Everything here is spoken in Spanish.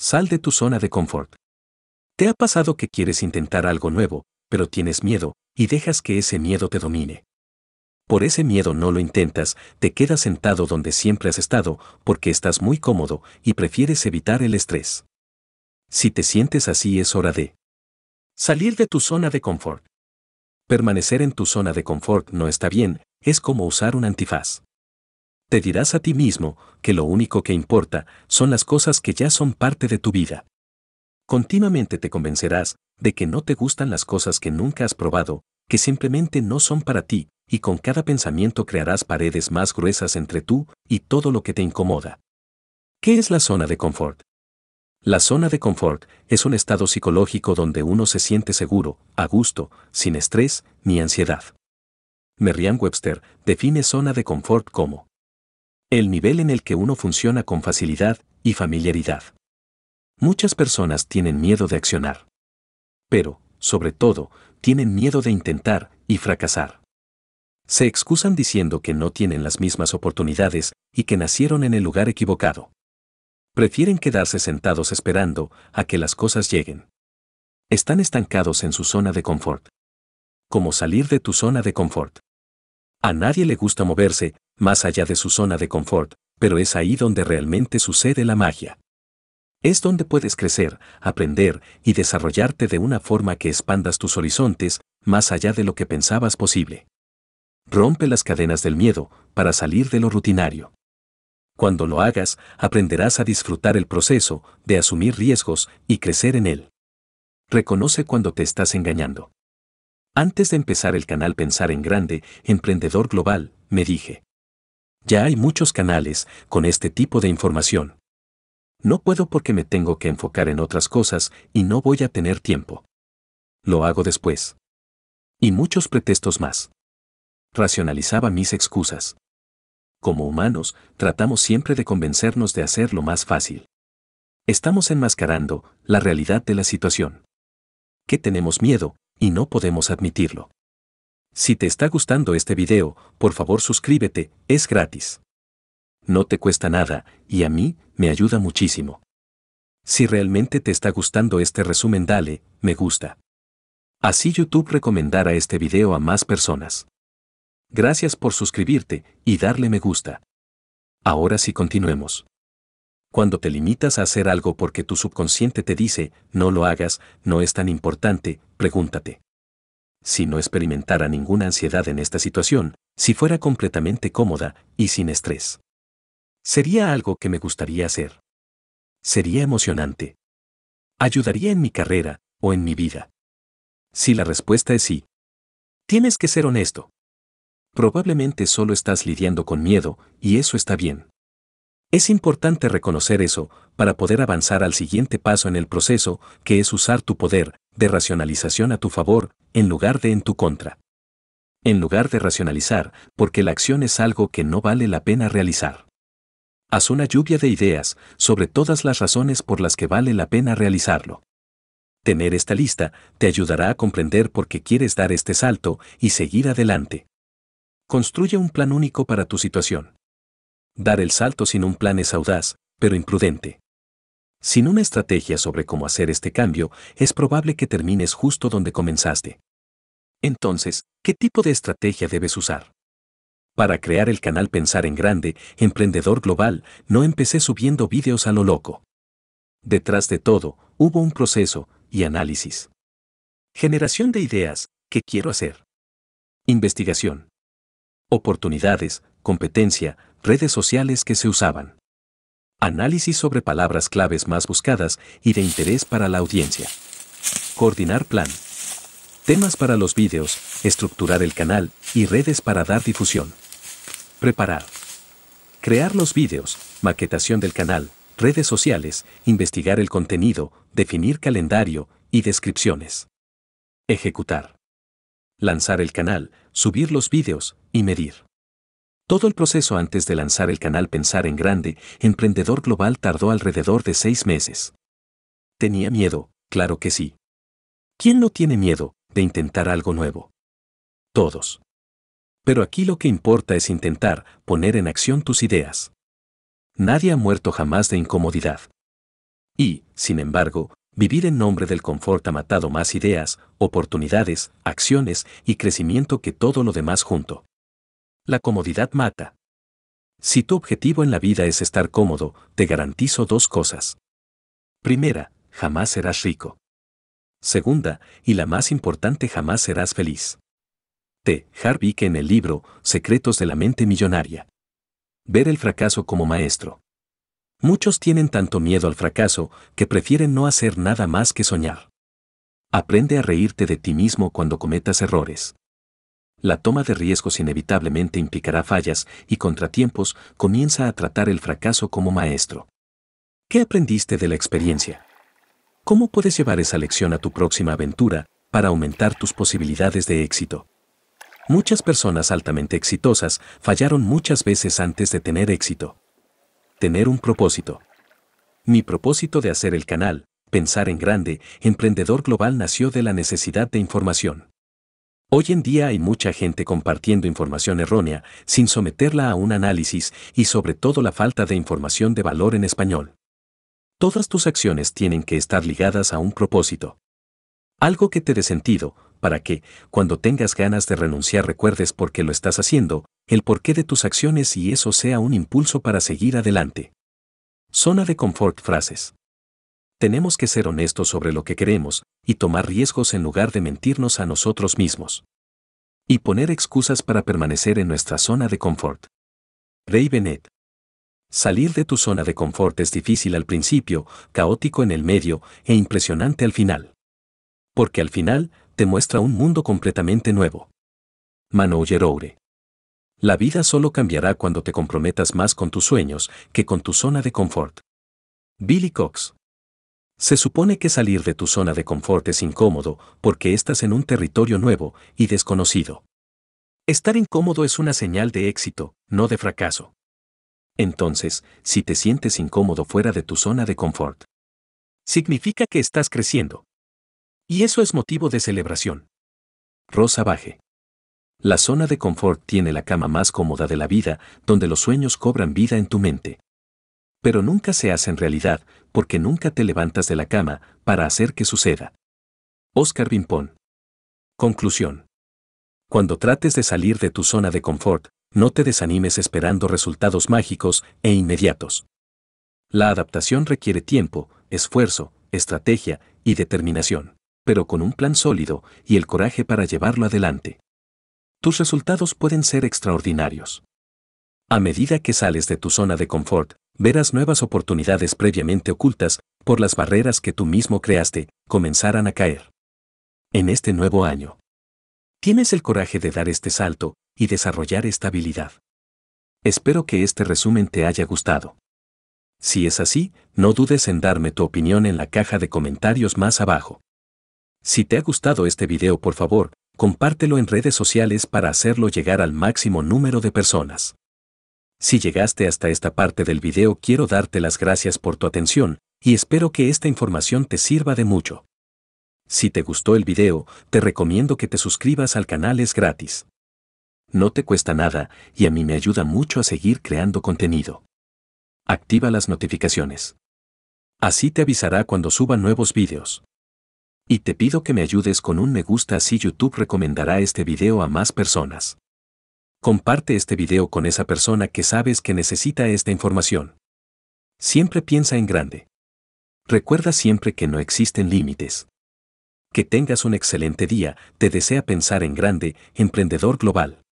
Sal de tu zona de confort. ¿Te ha pasado que quieres intentar algo nuevo, pero tienes miedo, y dejas que ese miedo te domine? Por ese miedo no lo intentas, te quedas sentado donde siempre has estado, porque estás muy cómodo y prefieres evitar el estrés. Si te sientes así es hora de salir de tu zona de confort. Permanecer en tu zona de confort no está bien, es como usar un antifaz te dirás a ti mismo que lo único que importa son las cosas que ya son parte de tu vida. Continuamente te convencerás de que no te gustan las cosas que nunca has probado, que simplemente no son para ti, y con cada pensamiento crearás paredes más gruesas entre tú y todo lo que te incomoda. ¿Qué es la zona de confort? La zona de confort es un estado psicológico donde uno se siente seguro, a gusto, sin estrés ni ansiedad. Merriam Webster define zona de confort como el nivel en el que uno funciona con facilidad y familiaridad. Muchas personas tienen miedo de accionar. Pero, sobre todo, tienen miedo de intentar y fracasar. Se excusan diciendo que no tienen las mismas oportunidades y que nacieron en el lugar equivocado. Prefieren quedarse sentados esperando a que las cosas lleguen. Están estancados en su zona de confort. Como salir de tu zona de confort. A nadie le gusta moverse más allá de su zona de confort, pero es ahí donde realmente sucede la magia. Es donde puedes crecer, aprender y desarrollarte de una forma que expandas tus horizontes más allá de lo que pensabas posible. Rompe las cadenas del miedo para salir de lo rutinario. Cuando lo hagas, aprenderás a disfrutar el proceso, de asumir riesgos y crecer en él. Reconoce cuando te estás engañando. Antes de empezar el canal Pensar en Grande, Emprendedor Global, me dije. Ya hay muchos canales con este tipo de información. No puedo porque me tengo que enfocar en otras cosas y no voy a tener tiempo. Lo hago después. Y muchos pretextos más. Racionalizaba mis excusas. Como humanos, tratamos siempre de convencernos de hacer lo más fácil. Estamos enmascarando la realidad de la situación. Que tenemos miedo y no podemos admitirlo. Si te está gustando este video, por favor suscríbete, es gratis. No te cuesta nada, y a mí, me ayuda muchísimo. Si realmente te está gustando este resumen dale, me gusta. Así YouTube recomendará este video a más personas. Gracias por suscribirte y darle me gusta. Ahora sí continuemos. Cuando te limitas a hacer algo porque tu subconsciente te dice, no lo hagas, no es tan importante, pregúntate si no experimentara ninguna ansiedad en esta situación, si fuera completamente cómoda y sin estrés. Sería algo que me gustaría hacer. Sería emocionante. ¿Ayudaría en mi carrera o en mi vida? Si la respuesta es sí, tienes que ser honesto. Probablemente solo estás lidiando con miedo, y eso está bien. Es importante reconocer eso para poder avanzar al siguiente paso en el proceso, que es usar tu poder de racionalización a tu favor en lugar de en tu contra. En lugar de racionalizar, porque la acción es algo que no vale la pena realizar. Haz una lluvia de ideas sobre todas las razones por las que vale la pena realizarlo. Tener esta lista te ayudará a comprender por qué quieres dar este salto y seguir adelante. Construye un plan único para tu situación. Dar el salto sin un plan es audaz, pero imprudente. Sin una estrategia sobre cómo hacer este cambio, es probable que termines justo donde comenzaste. Entonces, ¿qué tipo de estrategia debes usar? Para crear el canal Pensar en Grande, Emprendedor Global, no empecé subiendo vídeos a lo loco. Detrás de todo, hubo un proceso y análisis. Generación de ideas, ¿qué quiero hacer? Investigación. Oportunidades, competencia, redes sociales que se usaban. Análisis sobre palabras claves más buscadas y de interés para la audiencia. Coordinar plan. Temas para los vídeos, estructurar el canal y redes para dar difusión. Preparar. Crear los vídeos, maquetación del canal, redes sociales, investigar el contenido, definir calendario y descripciones. Ejecutar. Lanzar el canal, subir los vídeos y medir. Todo el proceso antes de lanzar el canal Pensar en Grande, Emprendedor Global tardó alrededor de seis meses. ¿Tenía miedo? Claro que sí. ¿Quién no tiene miedo de intentar algo nuevo? Todos. Pero aquí lo que importa es intentar poner en acción tus ideas. Nadie ha muerto jamás de incomodidad. Y, sin embargo, vivir en nombre del confort ha matado más ideas, oportunidades, acciones y crecimiento que todo lo demás junto. La comodidad mata. Si tu objetivo en la vida es estar cómodo, te garantizo dos cosas. Primera, jamás serás rico. Segunda, y la más importante, jamás serás feliz. T. Harvey que en el libro Secretos de la mente millonaria. Ver el fracaso como maestro. Muchos tienen tanto miedo al fracaso que prefieren no hacer nada más que soñar. Aprende a reírte de ti mismo cuando cometas errores. La toma de riesgos inevitablemente implicará fallas y contratiempos, comienza a tratar el fracaso como maestro. ¿Qué aprendiste de la experiencia? ¿Cómo puedes llevar esa lección a tu próxima aventura para aumentar tus posibilidades de éxito? Muchas personas altamente exitosas fallaron muchas veces antes de tener éxito. Tener un propósito. Mi propósito de hacer el canal, pensar en grande, emprendedor global nació de la necesidad de información. Hoy en día hay mucha gente compartiendo información errónea sin someterla a un análisis y sobre todo la falta de información de valor en español. Todas tus acciones tienen que estar ligadas a un propósito. Algo que te dé sentido, para que, cuando tengas ganas de renunciar recuerdes por qué lo estás haciendo, el porqué de tus acciones y eso sea un impulso para seguir adelante. Zona de confort frases tenemos que ser honestos sobre lo que queremos y tomar riesgos en lugar de mentirnos a nosotros mismos. Y poner excusas para permanecer en nuestra zona de confort. Ray Bennett. Salir de tu zona de confort es difícil al principio, caótico en el medio e impresionante al final. Porque al final te muestra un mundo completamente nuevo. Manou Yeroure. La vida solo cambiará cuando te comprometas más con tus sueños que con tu zona de confort. Billy Cox. Se supone que salir de tu zona de confort es incómodo porque estás en un territorio nuevo y desconocido. Estar incómodo es una señal de éxito, no de fracaso. Entonces, si te sientes incómodo fuera de tu zona de confort, significa que estás creciendo. Y eso es motivo de celebración. Rosa Baje. La zona de confort tiene la cama más cómoda de la vida, donde los sueños cobran vida en tu mente pero nunca se hacen realidad porque nunca te levantas de la cama para hacer que suceda. Oscar Bimpón Conclusión. Cuando trates de salir de tu zona de confort, no te desanimes esperando resultados mágicos e inmediatos. La adaptación requiere tiempo, esfuerzo, estrategia y determinación, pero con un plan sólido y el coraje para llevarlo adelante. Tus resultados pueden ser extraordinarios. A medida que sales de tu zona de confort, verás nuevas oportunidades previamente ocultas por las barreras que tú mismo creaste, comenzarán a caer. En este nuevo año. Tienes el coraje de dar este salto y desarrollar esta habilidad. Espero que este resumen te haya gustado. Si es así, no dudes en darme tu opinión en la caja de comentarios más abajo. Si te ha gustado este video por favor, compártelo en redes sociales para hacerlo llegar al máximo número de personas. Si llegaste hasta esta parte del video quiero darte las gracias por tu atención y espero que esta información te sirva de mucho. Si te gustó el video, te recomiendo que te suscribas al canal es gratis. No te cuesta nada y a mí me ayuda mucho a seguir creando contenido. Activa las notificaciones. Así te avisará cuando suba nuevos videos. Y te pido que me ayudes con un me gusta así YouTube recomendará este video a más personas. Comparte este video con esa persona que sabes que necesita esta información. Siempre piensa en grande. Recuerda siempre que no existen límites. Que tengas un excelente día, te desea pensar en grande, emprendedor global.